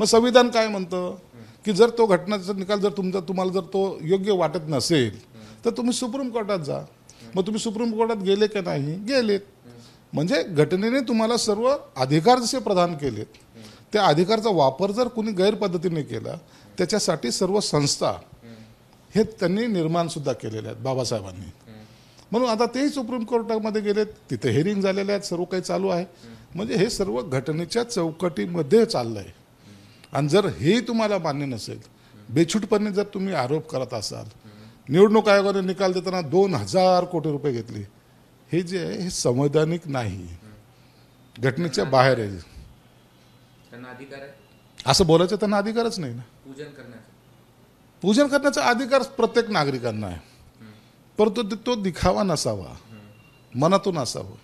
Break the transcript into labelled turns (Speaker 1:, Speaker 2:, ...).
Speaker 1: मग संविधान काय म्हणतं की जर तो घटनेचा निकाल जर तुमचा तुम्हाला जर तो योग्य वाटत नसेल तर तुम्ही सुप्रीम कोर्टात जा मग तुम्ही सुप्रीम कोर्टात गेले का नाही गेलेत म्हणजे घटनेने तुम्हाला सर्व अधिकार जसे प्रदान केलेत त्या अधिकारचा वापर जर कुणी गैरपद्धतीने केला त्याच्यासाठी सर्व संस्था हे त्यांनी निर्माणसुद्धा केलेले आहेत बाबासाहेबांनी म्हणून आता तेही सुप्रीम कोर्टामध्ये गेलेत तिथे हेरिंग झालेले आहेत सर्व काही चालू आहे म्हणजे हे सर्व घटनेच्या चौकटीमध्ये चाललं आहे आणि जर हे तुम्हाला मान्य नसेल बेछूटपणे जर तुम्ही आरोप करत असाल निवडणूक आयोगाने निकाल देताना दोन हजार कोटी रुपये घेतले हे जे आहे हे संवैधानिक नाही घटनेच्या बाहेर आहे असं बोलायचं त्यांना अधिकारच नाही ना
Speaker 2: पूजन करण्याचा
Speaker 1: पूजन करण्याचा अधिकार प्रत्येक नागरिकांना आहे परंतु तो दिखावा नसावा मनातून असावं